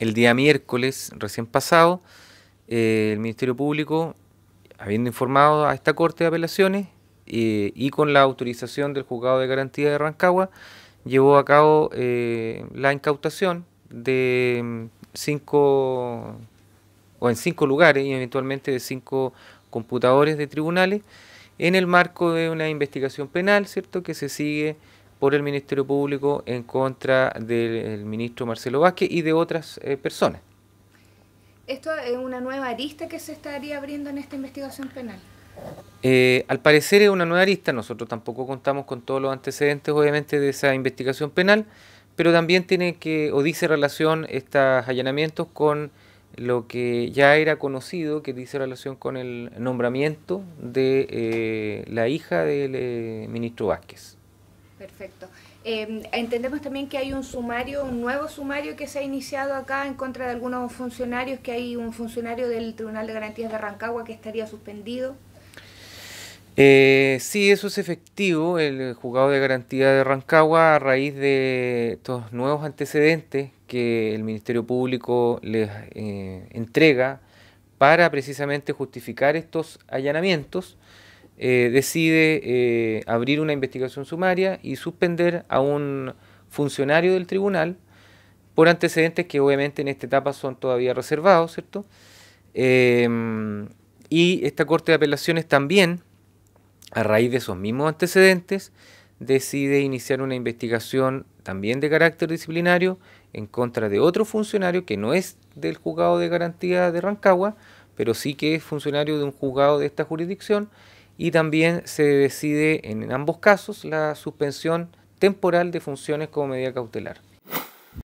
el día miércoles recién pasado, eh, el Ministerio Público, habiendo informado a esta Corte de Apelaciones eh, y con la autorización del Juzgado de Garantía de Rancagua, llevó a cabo eh, la incautación de mm, cinco o en cinco lugares y eventualmente de cinco computadores de tribunales en el marco de una investigación penal, ¿cierto?, que se sigue por el Ministerio Público en contra del ministro Marcelo Vázquez y de otras eh, personas. ¿Esto es una nueva arista que se estaría abriendo en esta investigación penal? Eh, al parecer es una nueva arista, nosotros tampoco contamos con todos los antecedentes obviamente de esa investigación penal, pero también tiene que o dice relación estos allanamientos con lo que ya era conocido, que dice relación con el nombramiento de eh, la hija del ministro Vázquez. Perfecto. Em, entendemos también que hay un sumario, un nuevo sumario que se ha iniciado acá en contra de algunos funcionarios, que hay un funcionario del Tribunal de Garantías de Rancagua que estaría suspendido. Eh, sí, eso es efectivo. El juzgado de garantía de Rancagua, a raíz de estos nuevos antecedentes que el Ministerio Público les eh, entrega para precisamente justificar estos allanamientos, eh, decide eh, abrir una investigación sumaria y suspender a un funcionario del tribunal por antecedentes que obviamente en esta etapa son todavía reservados, ¿cierto? Em, y esta Corte de Apelaciones también, a raíz de esos mismos antecedentes, decide iniciar una investigación también de carácter disciplinario en contra de otro funcionario que no es del juzgado de garantía de Rancagua, pero sí que es funcionario de un juzgado de esta jurisdicción y también se decide en ambos casos la suspensión temporal de funciones como medida cautelar.